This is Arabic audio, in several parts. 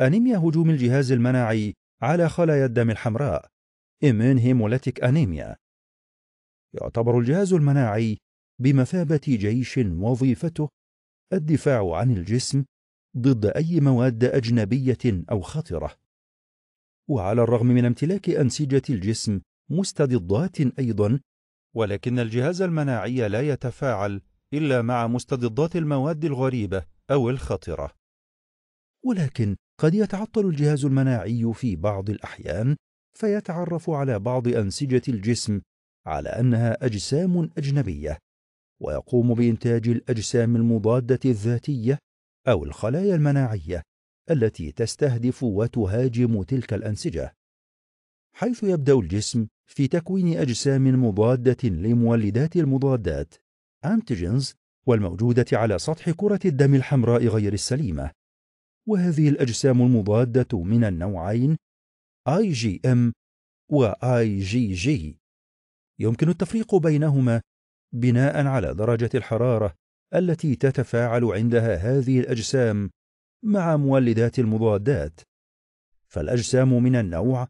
أنيميا هجوم الجهاز المناعي على خلايا الدم الحمراء إمين هيمولاتيك أنيميا يعتبر الجهاز المناعي بمثابة جيش وظيفته الدفاع عن الجسم ضد أي مواد أجنبية أو خطرة وعلى الرغم من امتلاك أنسجة الجسم مستضدات أيضا ولكن الجهاز المناعي لا يتفاعل إلا مع مستضدات المواد الغريبة أو الخطرة ولكن قد يتعطل الجهاز المناعي في بعض الأحيان فيتعرف على بعض أنسجة الجسم على أنها أجسام أجنبية ويقوم بإنتاج الأجسام المضادة الذاتية أو الخلايا المناعية التي تستهدف وتهاجم تلك الأنسجة حيث يبدأ الجسم في تكوين أجسام مضادة لمولدات المضادات أنتيجنز والموجودة على سطح كرة الدم الحمراء غير السليمة وهذه الأجسام المضادة من النوعين IgM و IgG يمكن التفريق بينهما بناء على درجة الحرارة التي تتفاعل عندها هذه الأجسام مع مولدات المضادات فالأجسام من النوع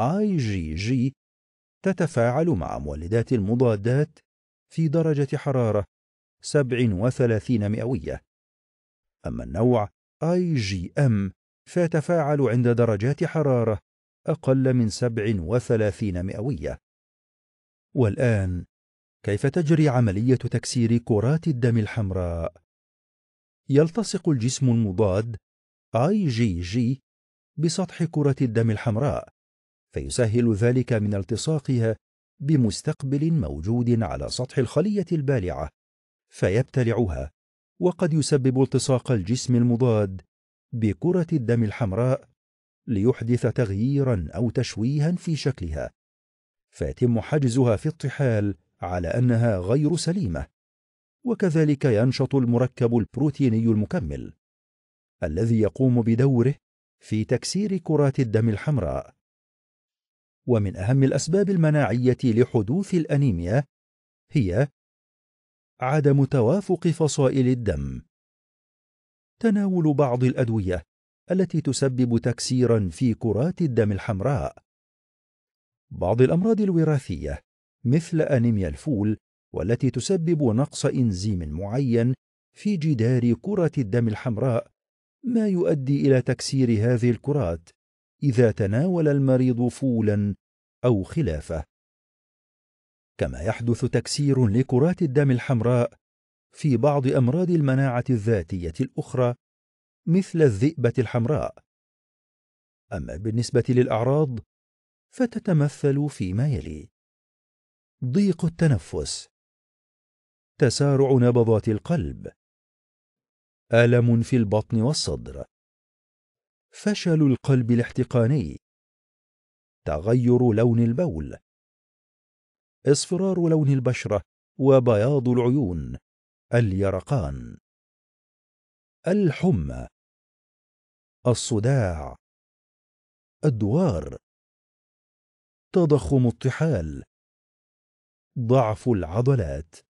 IgG تتفاعل مع مولدات المضادات في درجة حرارة 37 مئوية أما النوع اي جي ام فيتفاعل عند درجات حرارة أقل من 37 مئوية. والآن كيف تجري عملية تكسير كرات الدم الحمراء؟ يلتصق الجسم المضاد IgG بسطح كرة الدم الحمراء، فيسهل ذلك من التصاقها بمستقبل موجود على سطح الخلية البالعة، فيبتلعها وقد يسبب التصاق الجسم المضاد بكرة الدم الحمراء ليحدث تغييرا أو تشويها في شكلها فيتم حجزها في الطحال على أنها غير سليمة وكذلك ينشط المركب البروتيني المكمل الذي يقوم بدوره في تكسير كرات الدم الحمراء ومن أهم الأسباب المناعية لحدوث الأنيميا هي عدم توافق فصائل الدم تناول بعض الادويه التي تسبب تكسيرا في كرات الدم الحمراء بعض الامراض الوراثيه مثل انيميا الفول والتي تسبب نقص انزيم معين في جدار كره الدم الحمراء ما يؤدي الى تكسير هذه الكرات اذا تناول المريض فولا او خلافه كما يحدث تكسير لكرات الدم الحمراء في بعض أمراض المناعة الذاتية الأخرى مثل الذئبة الحمراء أما بالنسبة للأعراض فتتمثل فيما يلي ضيق التنفس تسارع نبضات القلب الم في البطن والصدر فشل القلب الاحتقاني تغير لون البول اصفرار لون البشرة وبياض العيون اليرقان الحمى الصداع الدوار تضخم الطحال ضعف العضلات